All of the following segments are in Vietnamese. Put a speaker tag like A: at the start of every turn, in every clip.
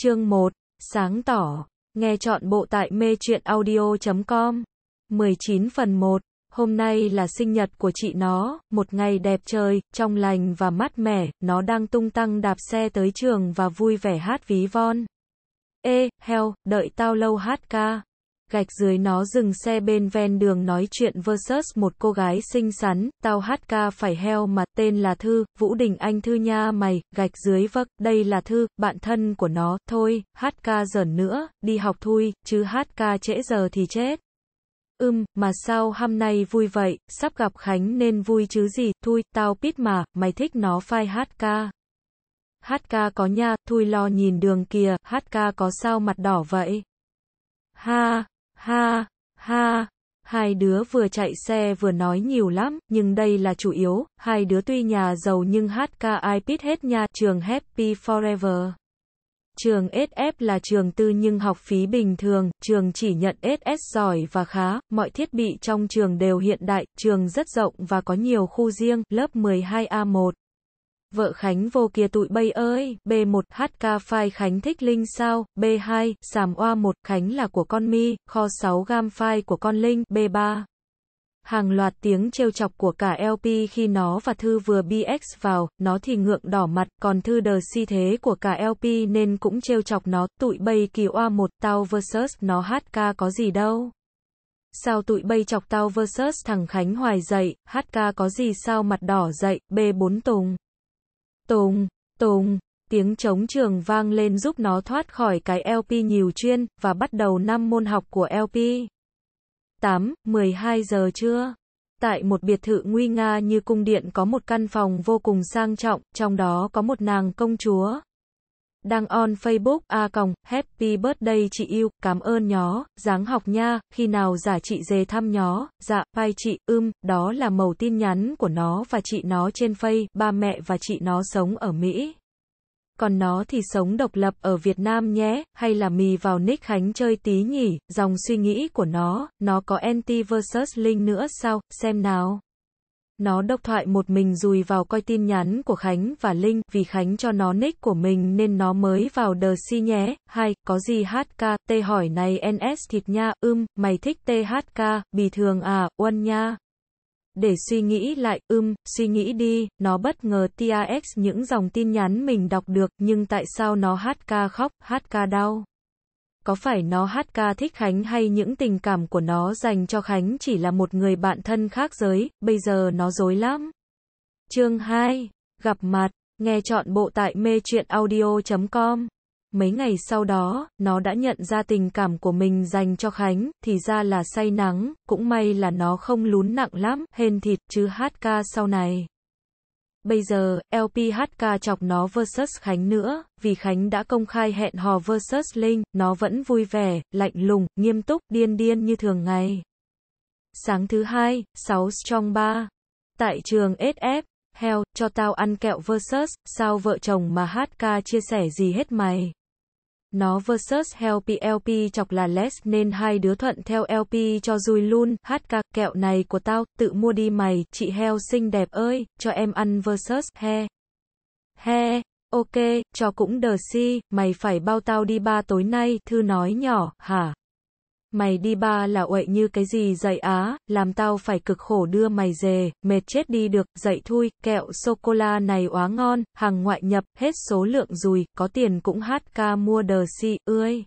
A: Chương 1. Sáng tỏ. Nghe chọn bộ tại mê chuyện audio.com. 19 phần 1. Hôm nay là sinh nhật của chị nó, một ngày đẹp trời, trong lành và mát mẻ, nó đang tung tăng đạp xe tới trường và vui vẻ hát ví von. Ê, heo, đợi tao lâu hát ca gạch dưới nó dừng xe bên ven đường nói chuyện versus một cô gái xinh xắn, tao hát ca phải heo mà tên là Thư, Vũ Đình Anh Thư nha mày, gạch dưới vấc, vâng, đây là Thư, bạn thân của nó, thôi, hát ca giởn nữa, đi học thui, chứ hát ca trễ giờ thì chết. Ưm, um, mà sao hôm nay vui vậy, sắp gặp Khánh nên vui chứ gì, thui, tao biết mà, mày thích nó phai hát ca. Hát ca có nha, thui lo nhìn đường kìa, hát ca có sao mặt đỏ vậy. Ha, Ha, ha, hai đứa vừa chạy xe vừa nói nhiều lắm, nhưng đây là chủ yếu, hai đứa tuy nhà giàu nhưng hát ca ai biết hết nha, trường Happy Forever. Trường SF là trường tư nhưng học phí bình thường, trường chỉ nhận SS giỏi và khá, mọi thiết bị trong trường đều hiện đại, trường rất rộng và có nhiều khu riêng, lớp 12A1. Vợ Khánh vô kia tụi bay ơi, B1, HK phai Khánh thích Linh sao, B2, sàm oa 1, Khánh là của con mi, kho 6 gam phai của con Linh, B3. Hàng loạt tiếng trêu chọc của cả LP khi nó và Thư vừa BX vào, nó thì ngượng đỏ mặt, còn Thư đờ si thế của cả LP nên cũng trêu chọc nó, tụi bay kỳ oa một tao versus, nó HK có gì đâu. Sao tụi bay chọc tao versus thằng Khánh hoài dậy, HK có gì sao mặt đỏ dậy, B4 Tùng. Tùng, tùng, tiếng trống trường vang lên giúp nó thoát khỏi cái LP nhiều chuyên, và bắt đầu năm môn học của LP. 8, 12 giờ trưa. Tại một biệt thự nguy nga như cung điện có một căn phòng vô cùng sang trọng, trong đó có một nàng công chúa. Đăng on Facebook A còng, happy birthday chị yêu, cảm ơn nhó, dáng học nha, khi nào giả chị dề thăm nhó, dạ, vai chị, ưm, đó là màu tin nhắn của nó và chị nó trên Face, ba mẹ và chị nó sống ở Mỹ. Còn nó thì sống độc lập ở Việt Nam nhé, hay là mì vào nick Khánh chơi tí nhỉ, dòng suy nghĩ của nó, nó có anti versus link nữa sao, xem nào. Nó độc thoại một mình rùi vào coi tin nhắn của Khánh và Linh, vì Khánh cho nó nick của mình nên nó mới vào đờ si nhé. Hai, có gì HK, T hỏi này NS thịt nha, ưm, mày thích THK, bì thường à, uân nha. Để suy nghĩ lại, ưm, suy nghĩ đi, nó bất ngờ TAX những dòng tin nhắn mình đọc được, nhưng tại sao nó HK khóc, HK đau có phải nó hát ca thích Khánh hay những tình cảm của nó dành cho Khánh chỉ là một người bạn thân khác giới, bây giờ nó dối lắm. Chương 2. Gặp mặt, nghe chọn bộ tại mê chuyện audio.com. Mấy ngày sau đó, nó đã nhận ra tình cảm của mình dành cho Khánh, thì ra là say nắng, cũng may là nó không lún nặng lắm, hên thịt chứ hát ca sau này. Bây giờ, LPHK chọc nó versus Khánh nữa, vì Khánh đã công khai hẹn hò versus Linh, nó vẫn vui vẻ, lạnh lùng, nghiêm túc, điên điên như thường ngày. Sáng thứ hai, 6 trong 3. Tại trường SF, heo cho tao ăn kẹo versus, sao vợ chồng mà HK chia sẻ gì hết mày. Nó versus LP LP chọc là less nên hai đứa thuận theo LP cho dùi luôn, hát ca, kẹo này của tao, tự mua đi mày, chị heo xinh đẹp ơi, cho em ăn versus he. He, ok, cho cũng đờ si, mày phải bao tao đi ba tối nay, thư nói nhỏ, hả? Mày đi ba là uậy như cái gì dậy á, làm tao phải cực khổ đưa mày về, mệt chết đi được, dậy thui, kẹo sô-cô-la này quá ngon, hàng ngoại nhập, hết số lượng rồi, có tiền cũng hát ca mua đờ si, ươi.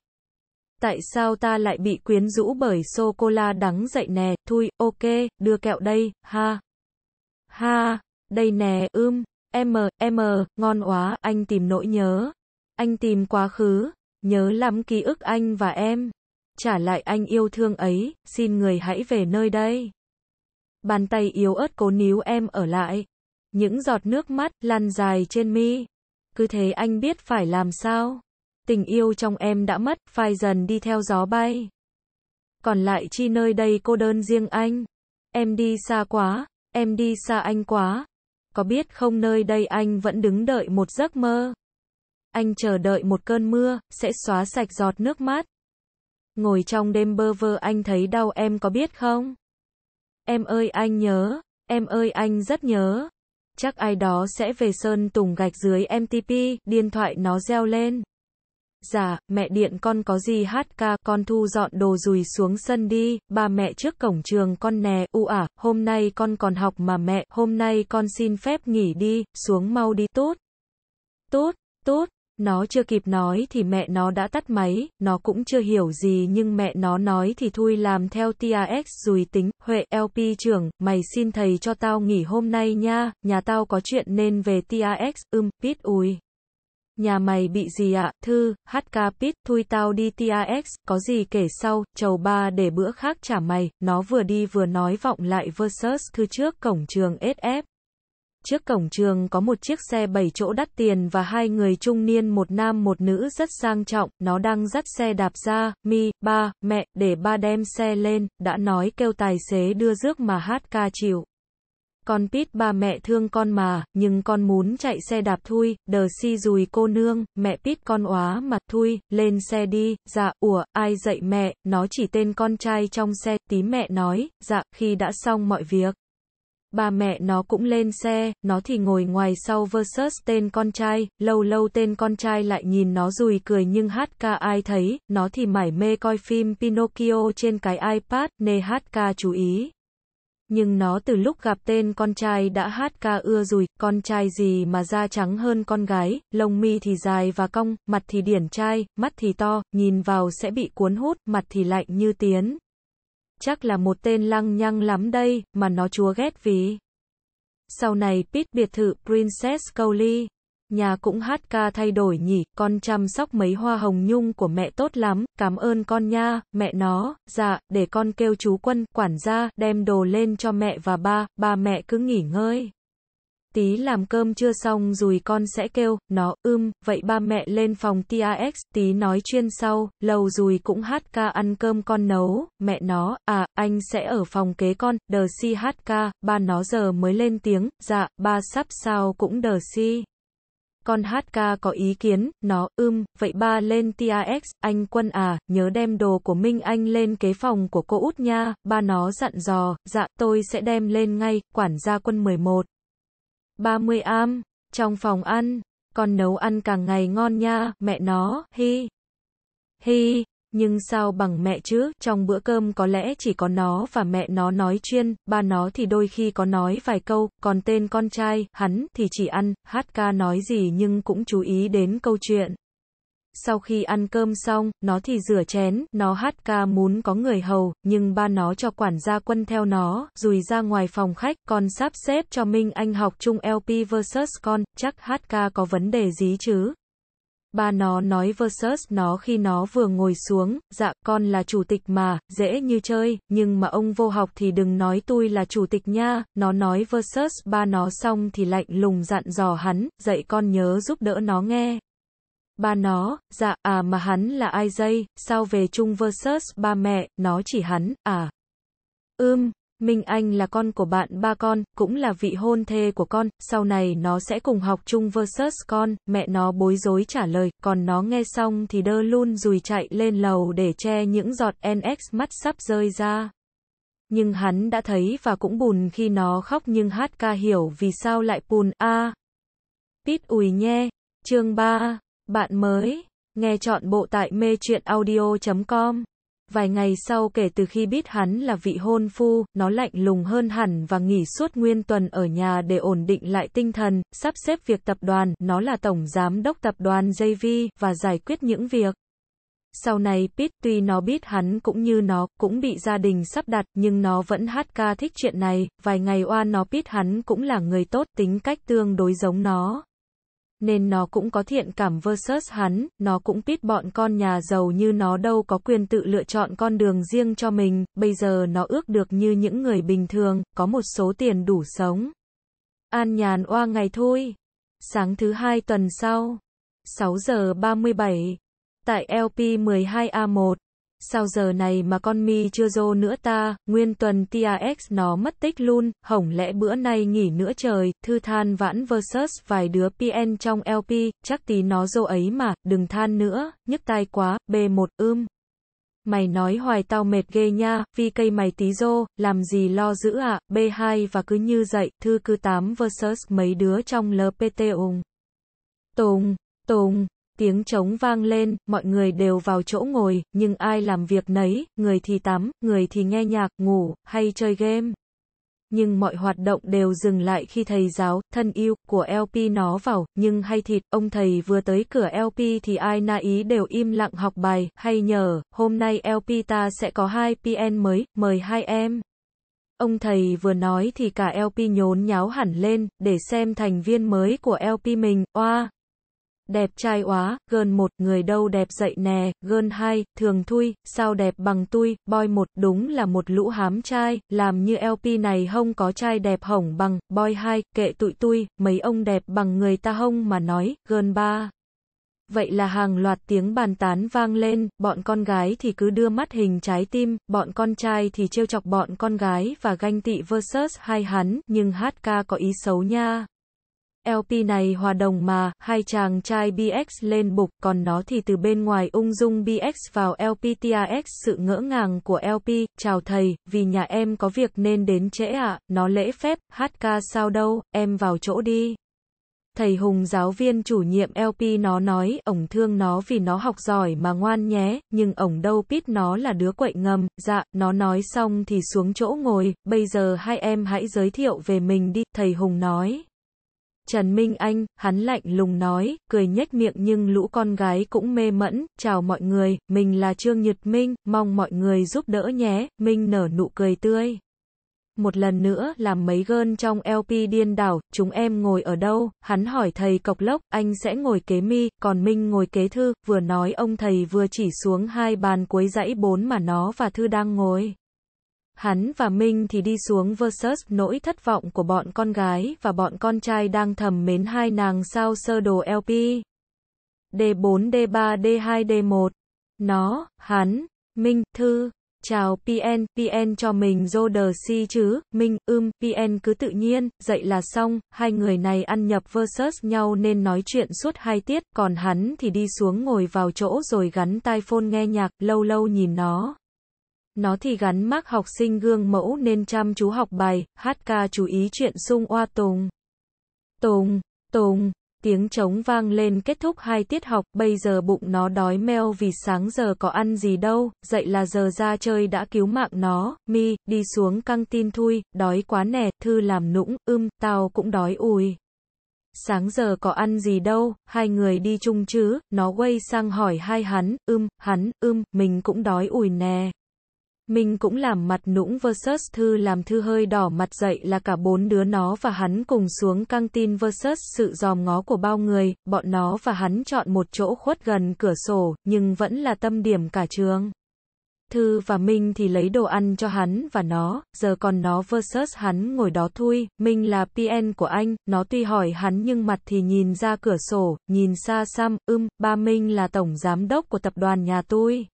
A: Tại sao ta lại bị quyến rũ bởi sô-cô-la đắng dậy nè, thui, ok, đưa kẹo đây, ha. Ha, đây nè, ưm, em, em, ngon quá, anh tìm nỗi nhớ. Anh tìm quá khứ, nhớ lắm ký ức anh và em trả lại anh yêu thương ấy, xin người hãy về nơi đây. Bàn tay yếu ớt cố níu em ở lại. Những giọt nước mắt lan dài trên mi. Cứ thế anh biết phải làm sao. Tình yêu trong em đã mất, phai dần đi theo gió bay. Còn lại chi nơi đây cô đơn riêng anh. Em đi xa quá, em đi xa anh quá. Có biết không nơi đây anh vẫn đứng đợi một giấc mơ. Anh chờ đợi một cơn mưa, sẽ xóa sạch giọt nước mắt. Ngồi trong đêm bơ vơ anh thấy đau em có biết không? Em ơi anh nhớ, em ơi anh rất nhớ. Chắc ai đó sẽ về sơn tùng gạch dưới MTP, điện thoại nó reo lên. Dạ, mẹ điện con có gì hát ca, con thu dọn đồ rùi xuống sân đi, bà mẹ trước cổng trường con nè, u ả, hôm nay con còn học mà mẹ, hôm nay con xin phép nghỉ đi, xuống mau đi tốt. Tốt, tốt. Nó chưa kịp nói thì mẹ nó đã tắt máy, nó cũng chưa hiểu gì nhưng mẹ nó nói thì thui làm theo TAX rùi tính, Huệ, LP trưởng, mày xin thầy cho tao nghỉ hôm nay nha, nhà tao có chuyện nên về TAX, ưm, pít ui. Nhà mày bị gì ạ, thư, HK pít, thui tao đi TAX, có gì kể sau, chầu ba để bữa khác trả mày, nó vừa đi vừa nói vọng lại versus thư trước cổng trường SF. Trước cổng trường có một chiếc xe 7 chỗ đắt tiền và hai người trung niên một nam một nữ rất sang trọng, nó đang dắt xe đạp ra, mi, ba, mẹ, để ba đem xe lên, đã nói kêu tài xế đưa rước mà hát ca chịu. Con pít ba mẹ thương con mà, nhưng con muốn chạy xe đạp thui, đờ si dùi cô nương, mẹ pít con óa mà, thui, lên xe đi, dạ, ủa, ai dạy mẹ, nó chỉ tên con trai trong xe, tí mẹ nói, dạ, khi đã xong mọi việc. Bà mẹ nó cũng lên xe, nó thì ngồi ngoài sau versus tên con trai, lâu lâu tên con trai lại nhìn nó rùi cười nhưng HK ai thấy, nó thì mải mê coi phim Pinocchio trên cái iPad, nê HK chú ý. Nhưng nó từ lúc gặp tên con trai đã hát ca ưa rùi, con trai gì mà da trắng hơn con gái, lông mi thì dài và cong, mặt thì điển trai, mắt thì to, nhìn vào sẽ bị cuốn hút, mặt thì lạnh như tiến, chắc là một tên lăng nhăng lắm đây, mà nó chúa ghét vì. Sau này Pit biệt thự Princess Cowley, nhà cũng hát ca thay đổi nhỉ, con chăm sóc mấy hoa hồng nhung của mẹ tốt lắm, cảm ơn con nha, mẹ nó, dạ, để con kêu chú quân, quản gia, đem đồ lên cho mẹ và ba, ba mẹ cứ nghỉ ngơi. Tí làm cơm chưa xong rồi con sẽ kêu, nó, ưm, vậy ba mẹ lên phòng TAX, tí nói chuyên sau, lầu rồi cũng hát ca ăn cơm con nấu, mẹ nó, à, anh sẽ ở phòng kế con, đờ si hát ca, ba nó giờ mới lên tiếng, dạ, ba sắp sao cũng đờ si. Con hát ca có ý kiến, nó, ưm, vậy ba lên TAX, anh quân à, nhớ đem đồ của Minh Anh lên kế phòng của cô út nha, ba nó dặn dò, dạ, tôi sẽ đem lên ngay, quản gia quân 11. 30 am, trong phòng ăn, con nấu ăn càng ngày ngon nha, mẹ nó, hi. Hi, nhưng sao bằng mẹ chứ, trong bữa cơm có lẽ chỉ có nó và mẹ nó nói chuyên, ba nó thì đôi khi có nói vài câu, còn tên con trai, hắn thì chỉ ăn, hát ca nói gì nhưng cũng chú ý đến câu chuyện. Sau khi ăn cơm xong, nó thì rửa chén, nó hát ca muốn có người hầu, nhưng ba nó cho quản gia quân theo nó, rùi ra ngoài phòng khách, còn sắp xếp cho Minh Anh học chung LP versus con, chắc hát ca có vấn đề gì chứ? Ba nó nói versus nó khi nó vừa ngồi xuống, dạ, con là chủ tịch mà, dễ như chơi, nhưng mà ông vô học thì đừng nói tôi là chủ tịch nha, nó nói versus ba nó xong thì lạnh lùng dặn dò hắn, dạy con nhớ giúp đỡ nó nghe ba nó, dạ, à mà hắn là ai dây, sao về chung versus ba mẹ, nó chỉ hắn, à. Ưm, Minh Anh là con của bạn ba con, cũng là vị hôn thê của con, sau này nó sẽ cùng học chung versus con, mẹ nó bối rối trả lời, còn nó nghe xong thì đơ luôn rùi chạy lên lầu để che những giọt NX mắt sắp rơi ra. Nhưng hắn đã thấy và cũng buồn khi nó khóc nhưng hát ca hiểu vì sao lại buồn a. À. Pít ủi nhe, chương 3. Bạn mới nghe chọn bộ tại mê truyện audio.com. Vài ngày sau kể từ khi biết hắn là vị hôn phu, nó lạnh lùng hơn hẳn và nghỉ suốt nguyên tuần ở nhà để ổn định lại tinh thần, sắp xếp việc tập đoàn, nó là tổng giám đốc tập đoàn JV, và giải quyết những việc. Sau này Pete tuy nó biết hắn cũng như nó, cũng bị gia đình sắp đặt, nhưng nó vẫn hát ca thích chuyện này, vài ngày oan nó biết hắn cũng là người tốt, tính cách tương đối giống nó nên nó cũng có thiện cảm versus hắn, nó cũng biết bọn con nhà giàu như nó đâu có quyền tự lựa chọn con đường riêng cho mình, bây giờ nó ước được như những người bình thường, có một số tiền đủ sống. An nhàn oa ngày thôi. Sáng thứ hai tuần sau, 6 giờ 37, tại LP 12A1. Sao giờ này mà con mi chưa dô nữa ta, nguyên tuần TRX nó mất tích luôn, hổng lẽ bữa nay nghỉ nữa trời, thư than vãn versus vài đứa PN trong LP, chắc tí nó dô ấy mà, đừng than nữa, nhức tai quá, B1 ưm. Mày nói hoài tao mệt ghê nha, vì cây mày tí dô, làm gì lo giữ ạ, B2 và cứ như dậy, thư cứ 8 versus mấy đứa trong LPT ùng. Tùng, Tùng. Tiếng trống vang lên, mọi người đều vào chỗ ngồi, nhưng ai làm việc nấy, người thì tắm, người thì nghe nhạc, ngủ, hay chơi game. Nhưng mọi hoạt động đều dừng lại khi thầy giáo, thân yêu, của LP nó vào, nhưng hay thịt, ông thầy vừa tới cửa LP thì ai na ý đều im lặng học bài, hay nhờ, hôm nay LP ta sẽ có hai PN mới, mời hai em. Ông thầy vừa nói thì cả LP nhốn nháo hẳn lên, để xem thành viên mới của LP mình, oa. Wow đẹp trai quá, gần một, người đâu đẹp dậy nè, gần hai, thường thui, sao đẹp bằng tui, boy một, đúng là một lũ hám trai, làm như LP này không có trai đẹp hỏng bằng, boy hai, kệ tụi tui, mấy ông đẹp bằng người ta hông mà nói, gần ba. Vậy là hàng loạt tiếng bàn tán vang lên, bọn con gái thì cứ đưa mắt hình trái tim, bọn con trai thì trêu chọc bọn con gái và ganh tị versus hai hắn, nhưng hát ca có ý xấu nha. LP này hòa đồng mà, hai chàng trai BX lên bục, còn nó thì từ bên ngoài ung dung BX vào LPTAX sự ngỡ ngàng của LP, chào thầy, vì nhà em có việc nên đến trễ ạ, nó lễ phép, hát ca sao đâu, em vào chỗ đi. Thầy Hùng giáo viên chủ nhiệm LP nó nói, ổng thương nó vì nó học giỏi mà ngoan nhé, nhưng ổng đâu biết nó là đứa quậy ngầm, dạ, nó nói xong thì xuống chỗ ngồi, bây giờ hai em hãy giới thiệu về mình đi, thầy Hùng nói. Trần Minh Anh, hắn lạnh lùng nói, cười nhếch miệng nhưng lũ con gái cũng mê mẫn, chào mọi người, mình là Trương Nhật Minh, mong mọi người giúp đỡ nhé, Minh nở nụ cười tươi. Một lần nữa làm mấy gơn trong LP điên đảo, chúng em ngồi ở đâu, hắn hỏi thầy cọc lốc, anh sẽ ngồi kế mi, còn Minh ngồi kế thư, vừa nói ông thầy vừa chỉ xuống hai bàn cuối dãy bốn mà nó và thư đang ngồi. Hắn và Minh thì đi xuống versus nỗi thất vọng của bọn con gái và bọn con trai đang thầm mến hai nàng sao sơ đồ LP. D4, D3, D2, D1. Nó, hắn, Minh, Thư, chào PN, PN cho mình dô đờ si chứ, Minh, ưm, PN cứ tự nhiên, dậy là xong, hai người này ăn nhập versus nhau nên nói chuyện suốt hai tiết, còn hắn thì đi xuống ngồi vào chỗ rồi gắn tai phone nghe nhạc, lâu lâu nhìn nó. Nó thì gắn mác học sinh gương mẫu nên chăm chú học bài, hát ca chú ý chuyện sung oa tùng. Tùng, tùng, tiếng trống vang lên kết thúc hai tiết học, bây giờ bụng nó đói meo vì sáng giờ có ăn gì đâu, dậy là giờ ra chơi đã cứu mạng nó, mi, đi xuống căng tin thui, đói quá nè, thư làm nũng, ưm, tao cũng đói ùi. Sáng giờ có ăn gì đâu, hai người đi chung chứ, nó quay sang hỏi hai hắn, ưm, hắn, ưm, mình cũng đói ùi nè. Mình cũng làm mặt nũng versus Thư làm Thư hơi đỏ mặt dậy là cả bốn đứa nó và hắn cùng xuống căng tin versus sự dòm ngó của bao người, bọn nó và hắn chọn một chỗ khuất gần cửa sổ, nhưng vẫn là tâm điểm cả trường. Thư và Minh thì lấy đồ ăn cho hắn và nó, giờ còn nó versus hắn ngồi đó thui, Minh là PN của anh, nó tuy hỏi hắn nhưng mặt thì nhìn ra cửa sổ, nhìn xa xăm, ưm, ba Minh là tổng giám đốc của tập đoàn nhà tôi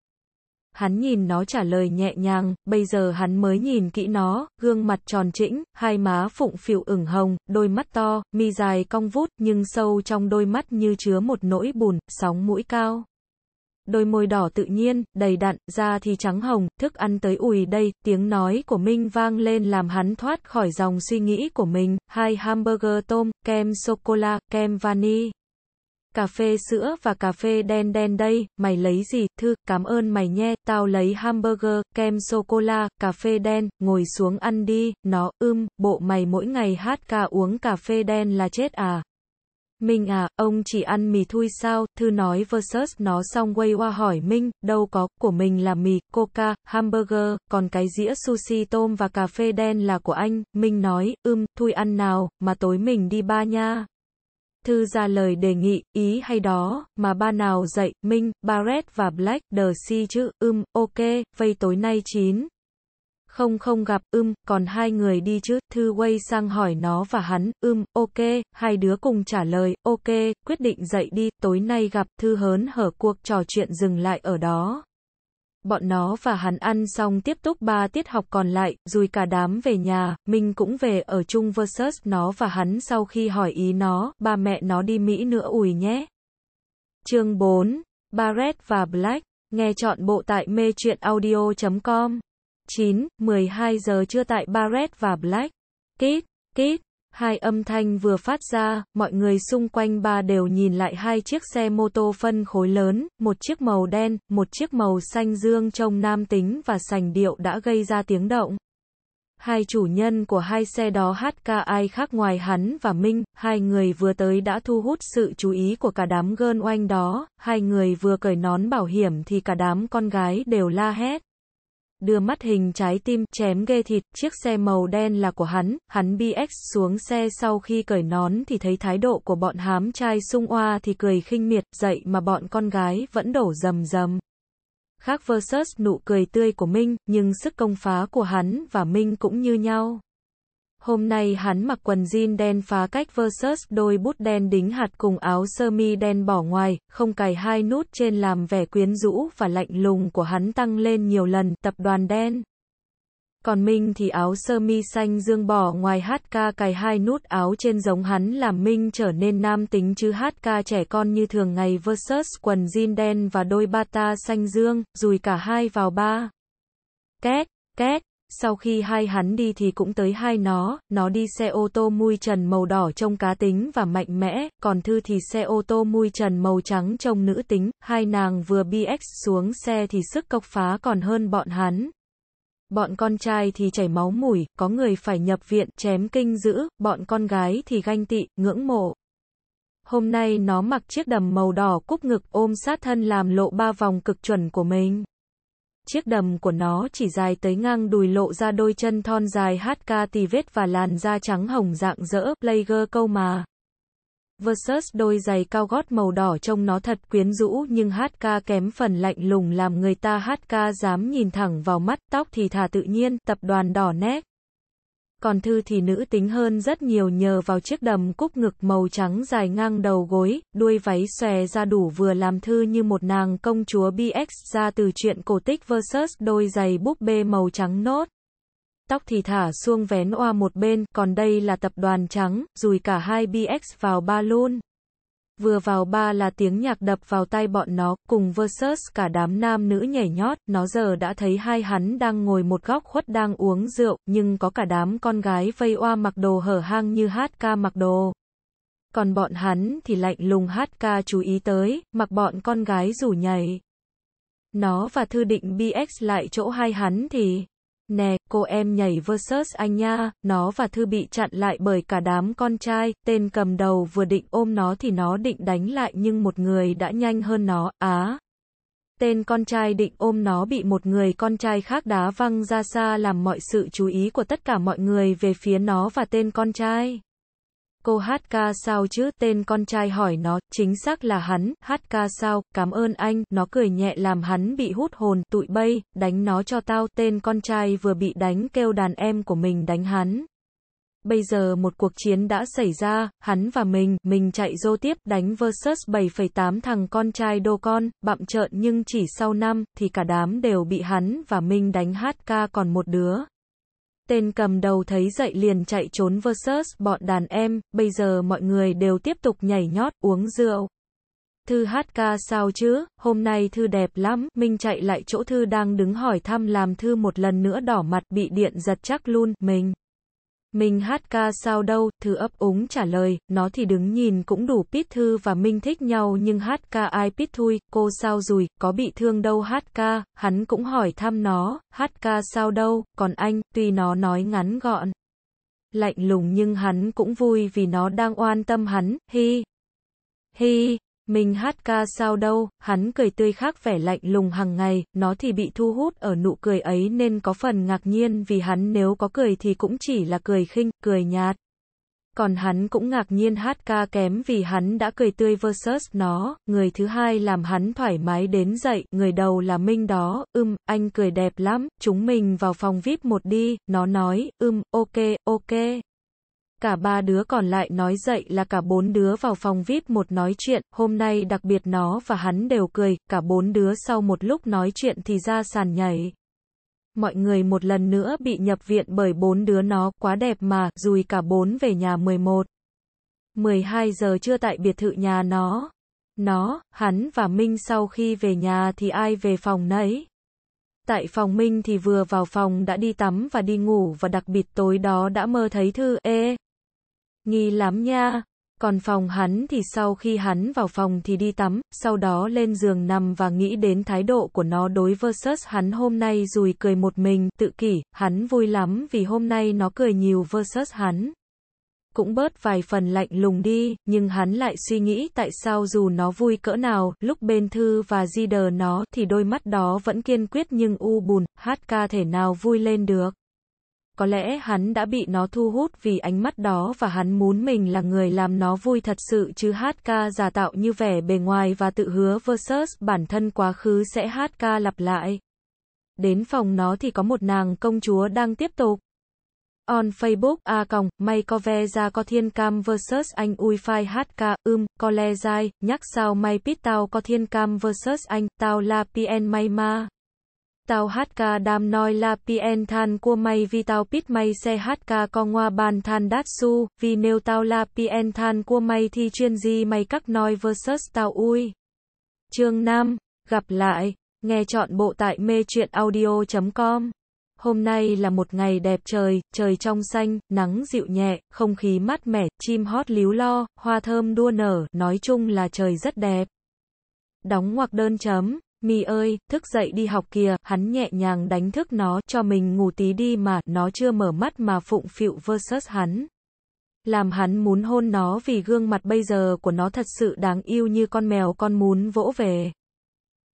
A: hắn nhìn nó trả lời nhẹ nhàng, bây giờ hắn mới nhìn kỹ nó, gương mặt tròn trĩnh, hai má phụng phịu ửng hồng, đôi mắt to, mi dài cong vút, nhưng sâu trong đôi mắt như chứa một nỗi bùn, sóng mũi cao. Đôi môi đỏ tự nhiên, đầy đặn, da thì trắng hồng, thức ăn tới ùi đây, tiếng nói của Minh vang lên làm hắn thoát khỏi dòng suy nghĩ của mình, hai hamburger tôm, kem sô-cô-la, kem vani cà phê sữa và cà phê đen đen đây, mày lấy gì, thư, cảm ơn mày nhé, tao lấy hamburger, kem sô-cô-la, cà phê đen, ngồi xuống ăn đi, nó, ưm, bộ mày mỗi ngày hát ca uống cà phê đen là chết à. Minh à, ông chỉ ăn mì thui sao, Thư nói versus nó xong quay qua hỏi Minh, đâu có, của mình là mì, coca, hamburger, còn cái dĩa sushi tôm và cà phê đen là của anh, Minh nói, ưm, thui ăn nào, mà tối mình đi ba nha thư ra lời đề nghị, ý hay đó, mà ba nào dậy, Minh, Barrett và Black, The Si chứ, ưm, um, ok, vây tối nay chín Không không gặp, ưm, um, còn hai người đi chứ, thư quay sang hỏi nó và hắn, ưm, um, ok, hai đứa cùng trả lời, ok, quyết định dậy đi, tối nay gặp, thư hớn hở cuộc trò chuyện dừng lại ở đó bọn nó và hắn ăn xong tiếp tục ba tiết học còn lại, rồi cả đám về nhà, mình cũng về ở chung versus nó và hắn sau khi hỏi ý nó, ba mẹ nó đi Mỹ nữa ủi nhé. Chương 4, Barrett và Black, nghe chọn bộ tại mê chuyện audio.com. 9, 12 giờ trưa tại Barrett và Black. Kít, kít. Hai âm thanh vừa phát ra, mọi người xung quanh ba đều nhìn lại hai chiếc xe mô tô phân khối lớn, một chiếc màu đen, một chiếc màu xanh dương trông nam tính và sành điệu đã gây ra tiếng động. Hai chủ nhân của hai xe đó hát ca ai khác ngoài hắn và Minh, hai người vừa tới đã thu hút sự chú ý của cả đám gơn oanh đó, hai người vừa cởi nón bảo hiểm thì cả đám con gái đều la hét đưa mắt hình trái tim, chém ghê thịt, chiếc xe màu đen là của hắn, hắn BX xuống xe sau khi cởi nón thì thấy thái độ của bọn hám trai sung oa thì cười khinh miệt, dậy mà bọn con gái vẫn đổ rầm rầm. Khác versus nụ cười tươi của Minh, nhưng sức công phá của hắn và Minh cũng như nhau. Hôm nay hắn mặc quần jean đen phá cách versus đôi bút đen đính hạt cùng áo sơ mi đen bỏ ngoài, không cài hai nút trên làm vẻ quyến rũ và lạnh lùng của hắn tăng lên nhiều lần, tập đoàn đen. Còn Minh thì áo sơ mi xanh dương bỏ ngoài hát ca cài hai nút áo trên giống hắn làm Minh trở nên nam tính chứ hát ca trẻ con như thường ngày versus quần jean đen và đôi bata xanh dương, rùi cả hai vào ba. Két, két sau khi hai hắn đi thì cũng tới hai nó, nó đi xe ô tô mui trần màu đỏ trông cá tính và mạnh mẽ, còn Thư thì xe ô tô mui trần màu trắng trông nữ tính, hai nàng vừa BX xuống xe thì sức cọc phá còn hơn bọn hắn. Bọn con trai thì chảy máu mũi, có người phải nhập viện, chém kinh dữ, bọn con gái thì ganh tị, ngưỡng mộ. Hôm nay nó mặc chiếc đầm màu đỏ cúp ngực ôm sát thân làm lộ ba vòng cực chuẩn của mình chiếc đầm của nó chỉ dài tới ngang đùi lộ ra đôi chân thon dài hát ca tì vết và làn da trắng hồng dạng dỡ, player câu mà. Versus đôi giày cao gót màu đỏ trông nó thật quyến rũ nhưng hát ca kém phần lạnh lùng làm người ta hát ca dám nhìn thẳng vào mắt, tóc thì thả tự nhiên, tập đoàn đỏ nét còn thư thì nữ tính hơn rất nhiều nhờ vào chiếc đầm cúc ngực màu trắng dài ngang đầu gối, đuôi váy xòe ra đủ vừa làm thư như một nàng công chúa BX ra từ truyện cổ tích versus đôi giày búp bê màu trắng nốt. Tóc thì thả xuông vén oa một bên, còn đây là tập đoàn trắng, dùi cả hai BX vào ba luôn vừa vào ba là tiếng nhạc đập vào tay bọn nó, cùng versus cả đám nam nữ nhảy nhót, nó giờ đã thấy hai hắn đang ngồi một góc khuất đang uống rượu, nhưng có cả đám con gái vây oa mặc đồ hở hang như hát ca mặc đồ. Còn bọn hắn thì lạnh lùng hát ca chú ý tới, mặc bọn con gái rủ nhảy. Nó và Thư Định BX lại chỗ hai hắn thì... Nè, cô em nhảy versus anh nha, nó và Thư bị chặn lại bởi cả đám con trai, tên cầm đầu vừa định ôm nó thì nó định đánh lại nhưng một người đã nhanh hơn nó, á. tên con trai định ôm nó bị một người con trai khác đá văng ra xa làm mọi sự chú ý của tất cả mọi người về phía nó và tên con trai cô hát ca sao chứ tên con trai hỏi nó, chính xác là hắn, hát ca sao, cảm ơn anh, nó cười nhẹ làm hắn bị hút hồn, tụi bay, đánh nó cho tao, tên con trai vừa bị đánh kêu đàn em của mình đánh hắn. Bây giờ một cuộc chiến đã xảy ra, hắn và mình, mình chạy dô tiếp đánh versus 7,8 thằng con trai đô con, bạm trợn nhưng chỉ sau năm thì cả đám đều bị hắn và mình đánh hát ca còn một đứa. Tên cầm đầu thấy dậy liền chạy trốn versus bọn đàn em, bây giờ mọi người đều tiếp tục nhảy nhót, uống rượu. Thư hát ca sao chứ, hôm nay Thư đẹp lắm, Minh chạy lại chỗ Thư đang đứng hỏi thăm làm Thư một lần nữa đỏ mặt bị điện giật chắc luôn, mình. Minh hát ca sao đâu, thư ấp úng trả lời, nó thì đứng nhìn cũng đủ biết Thư và Minh thích nhau nhưng hát ca ai biết Thui, cô sao rồi, có bị thương đâu hát ca, hắn cũng hỏi thăm nó, hát ca sao đâu, còn anh, tuy nó nói ngắn gọn, lạnh lùng nhưng hắn cũng vui vì nó đang oan tâm hắn, hi, hi. Mình hát ca sao đâu, hắn cười tươi khác vẻ lạnh lùng hàng ngày, nó thì bị thu hút ở nụ cười ấy nên có phần ngạc nhiên vì hắn nếu có cười thì cũng chỉ là cười khinh, cười nhạt. Còn hắn cũng ngạc nhiên hát ca kém vì hắn đã cười tươi versus nó, người thứ hai làm hắn thoải mái đến dậy, người đầu là Minh đó, ưm, anh cười đẹp lắm, chúng mình vào phòng VIP một đi, nó nói, ưm, ok, ok. Cả ba đứa còn lại nói dậy là cả bốn đứa vào phòng VIP một nói chuyện, hôm nay đặc biệt nó và hắn đều cười, cả bốn đứa sau một lúc nói chuyện thì ra sàn nhảy. Mọi người một lần nữa bị nhập viện bởi bốn đứa nó, quá đẹp mà, rùi cả bốn về nhà 11. 12 giờ trưa tại biệt thự nhà nó. Nó, hắn và Minh sau khi về nhà thì ai về phòng nấy. Tại phòng Minh thì vừa vào phòng đã đi tắm và đi ngủ và đặc biệt tối đó đã mơ thấy thư E. Nghi lắm nha. Còn phòng hắn thì sau khi hắn vào phòng thì đi tắm, sau đó lên giường nằm và nghĩ đến thái độ của nó đối versus hắn hôm nay rùi cười một mình, tự kỷ, hắn vui lắm vì hôm nay nó cười nhiều versus hắn. Cũng bớt vài phần lạnh lùng đi, nhưng hắn lại suy nghĩ tại sao dù nó vui cỡ nào, lúc bên thư và di đờ nó thì đôi mắt đó vẫn kiên quyết nhưng u bùn, hát ca thể nào vui lên được có lẽ hắn đã bị nó thu hút vì ánh mắt đó và hắn muốn mình là người làm nó vui thật sự chứ hát ca giả tạo như vẻ bề ngoài và tự hứa versus bản thân quá khứ sẽ hát ca lặp lại. Đến phòng nó thì có một nàng công chúa đang tiếp tục. On Facebook A còng, may có ve ra có thiên cam versus anh ui phai hát ca, ưm, um, có le dai, nhắc sao may pít tao có thiên cam versus anh, tao là PN may ma tao hát ca đam noi la pien than cua may vi tao pit may xe hát ca con ngoa bàn than đát su, vì nếu tao la pien than cua may thì chuyên gì mày các noi versus tao ui. Chương 5, gặp lại, nghe chọn bộ tại mê truyện audio.com. Hôm nay là một ngày đẹp trời, trời trong xanh, nắng dịu nhẹ, không khí mát mẻ, chim hót líu lo, hoa thơm đua nở, nói chung là trời rất đẹp. Đóng ngoặc đơn chấm Mì ơi, thức dậy đi học kìa, hắn nhẹ nhàng đánh thức nó, cho mình ngủ tí đi mà, nó chưa mở mắt mà phụng phịu versus hắn. Làm hắn muốn hôn nó vì gương mặt bây giờ của nó thật sự đáng yêu như con mèo con muốn vỗ về.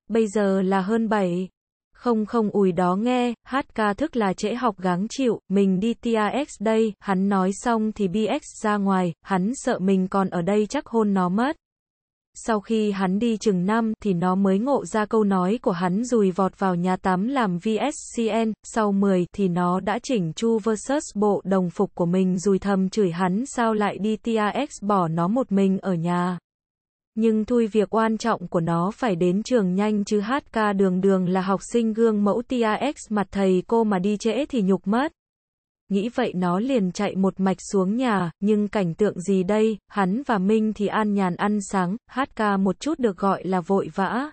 A: Bây giờ là hơn 7. Không không ủi đó nghe, hát ca thức là trễ học gắng chịu, mình đi TAX đây, hắn nói xong thì BX ra ngoài, hắn sợ mình còn ở đây chắc hôn nó mất. Sau khi hắn đi chừng năm thì nó mới ngộ ra câu nói của hắn rùi vọt vào nhà tắm làm VSCN, sau 10 thì nó đã chỉnh Chu versus bộ đồng phục của mình rùi thầm chửi hắn sao lại đi TAX bỏ nó một mình ở nhà. Nhưng thui việc quan trọng của nó phải đến trường nhanh chứ HK đường đường là học sinh gương mẫu TAX mặt thầy cô mà đi trễ thì nhục mất nghĩ vậy nó liền chạy một mạch xuống nhà, nhưng cảnh tượng gì đây, hắn và Minh thì an nhàn ăn sáng, hát ca một chút được gọi là vội vã.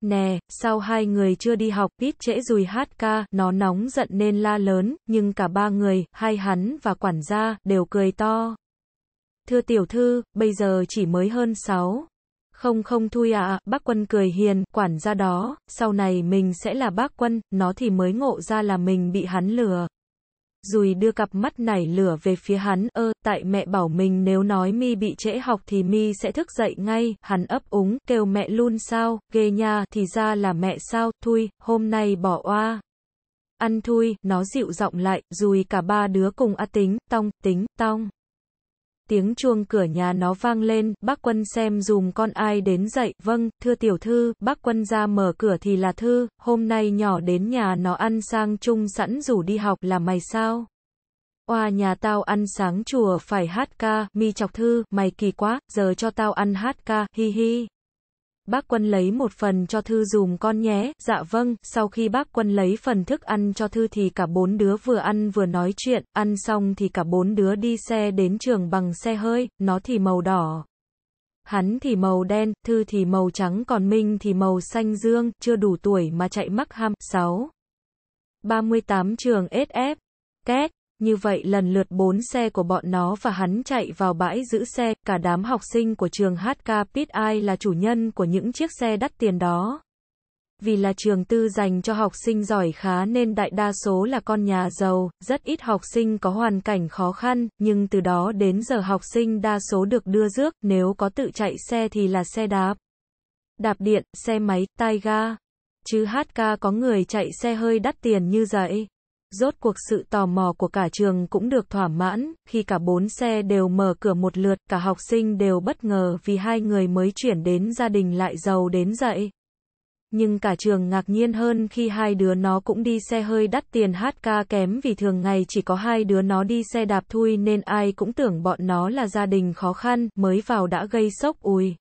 A: Nè, sao hai người chưa đi học, ít trễ rùi hát ca, nó nóng giận nên la lớn, nhưng cả ba người, hai hắn và quản gia, đều cười to. Thưa tiểu thư, bây giờ chỉ mới hơn sáu Không không thui ạ, à, bác quân cười hiền, quản gia đó, sau này mình sẽ là bác quân, nó thì mới ngộ ra là mình bị hắn lừa. Dùi đưa cặp mắt nảy lửa về phía hắn, ơ, tại mẹ bảo mình nếu nói mi bị trễ học thì mi sẽ thức dậy ngay, hắn ấp úng, kêu mẹ luôn sao, ghê nha, thì ra là mẹ sao, thui, hôm nay bỏ oa. Ăn thui, nó dịu giọng lại, dùi cả ba đứa cùng a tính, tong, tính, tong tiếng chuông cửa nhà nó vang lên, bác quân xem dùm con ai đến dậy, vâng, thưa tiểu thư, bác quân ra mở cửa thì là thư, hôm nay nhỏ đến nhà nó ăn sang chung sẵn rủ đi học là mày sao? Oa nhà tao ăn sáng chùa phải hát ca, mi chọc thư, mày kỳ quá, giờ cho tao ăn hát ca, hi hi. Bác quân lấy một phần cho Thư dùm con nhé. Dạ vâng, sau khi bác quân lấy phần thức ăn cho Thư thì cả bốn đứa vừa ăn vừa nói chuyện, ăn xong thì cả bốn đứa đi xe đến trường bằng xe hơi, nó thì màu đỏ. Hắn thì màu đen, Thư thì màu trắng còn Minh thì màu xanh dương, chưa đủ tuổi mà chạy mắc ham. 6. 38 trường SF. Két. E như vậy lần lượt bốn xe của bọn nó và hắn chạy vào bãi giữ xe, cả đám học sinh của trường HK Pit Ai là chủ nhân của những chiếc xe đắt tiền đó. Vì là trường tư dành cho học sinh giỏi khá nên đại đa số là con nhà giàu, rất ít học sinh có hoàn cảnh khó khăn, nhưng từ đó đến giờ học sinh đa số được đưa rước, nếu có tự chạy xe thì là xe đạp, đạp điện, xe máy, tay ga. Chứ HK có người chạy xe hơi đắt tiền như vậy rốt cuộc sự tò mò của cả trường cũng được thỏa mãn, khi cả bốn xe đều mở cửa một lượt, cả học sinh đều bất ngờ vì hai người mới chuyển đến gia đình lại giàu đến dậy. Nhưng cả trường ngạc nhiên hơn khi hai đứa nó cũng đi xe hơi đắt tiền hát ca kém vì thường ngày chỉ có hai đứa nó đi xe đạp thui nên ai cũng tưởng bọn nó là gia đình khó khăn, mới vào đã gây sốc ui.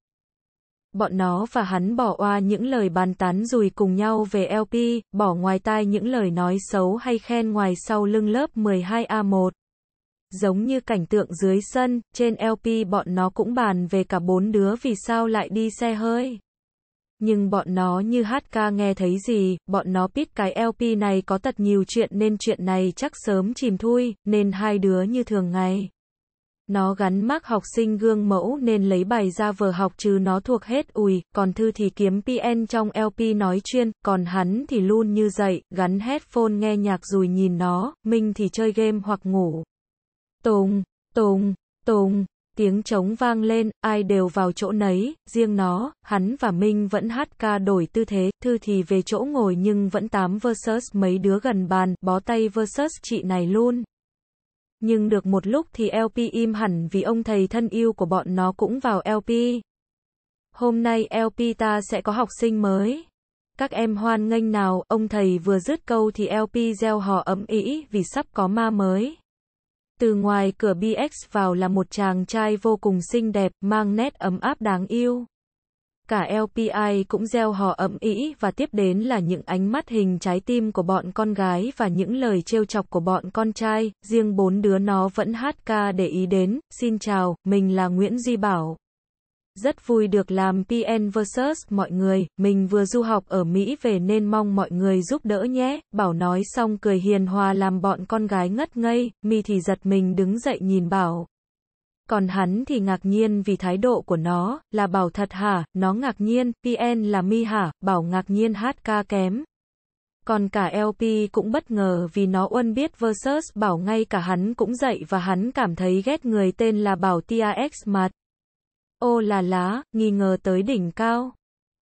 A: Bọn nó và hắn bỏ qua những lời bàn tán rùi cùng nhau về LP, bỏ ngoài tai những lời nói xấu hay khen ngoài sau lưng lớp 12A1. Giống như cảnh tượng dưới sân, trên LP bọn nó cũng bàn về cả bốn đứa vì sao lại đi xe hơi. Nhưng bọn nó như hát ca nghe thấy gì, bọn nó biết cái LP này có thật nhiều chuyện nên chuyện này chắc sớm chìm thui, nên hai đứa như thường ngày. Nó gắn mác học sinh gương mẫu nên lấy bài ra vở học chứ nó thuộc hết ùi, còn Thư thì kiếm PN trong LP nói chuyên, còn hắn thì luôn như dậy, gắn headphone nghe nhạc rồi nhìn nó, Minh thì chơi game hoặc ngủ. Tùng, tùng, tùng, tiếng trống vang lên, ai đều vào chỗ nấy, riêng nó, hắn và Minh vẫn hát ca đổi tư thế, Thư thì về chỗ ngồi nhưng vẫn tám versus mấy đứa gần bàn, bó tay versus chị này luôn nhưng được một lúc thì LP im hẳn vì ông thầy thân yêu của bọn nó cũng vào LP. Hôm nay LP ta sẽ có học sinh mới. Các em hoan nghênh nào, ông thầy vừa dứt câu thì LP gieo hò ấm ý vì sắp có ma mới. Từ ngoài cửa BX vào là một chàng trai vô cùng xinh đẹp, mang nét ấm áp đáng yêu. Cả LPI cũng gieo hò ẩm ý và tiếp đến là những ánh mắt hình trái tim của bọn con gái và những lời trêu chọc của bọn con trai, riêng bốn đứa nó vẫn hát ca để ý đến, xin chào, mình là Nguyễn Duy Bảo. Rất vui được làm PN versus mọi người, mình vừa du học ở Mỹ về nên mong mọi người giúp đỡ nhé. Bảo nói xong cười hiền hòa làm bọn con gái ngất ngây, mi thì giật mình đứng dậy nhìn Bảo. Còn hắn thì ngạc nhiên vì thái độ của nó, là bảo thật hả, nó ngạc nhiên, PN là mi hả, bảo ngạc nhiên hát ca kém. Còn cả LP cũng bất ngờ vì nó uân biết versus bảo ngay cả hắn cũng dậy và hắn cảm thấy ghét người tên là bảo TAX mặt. Ô là lá, nghi ngờ tới đỉnh cao.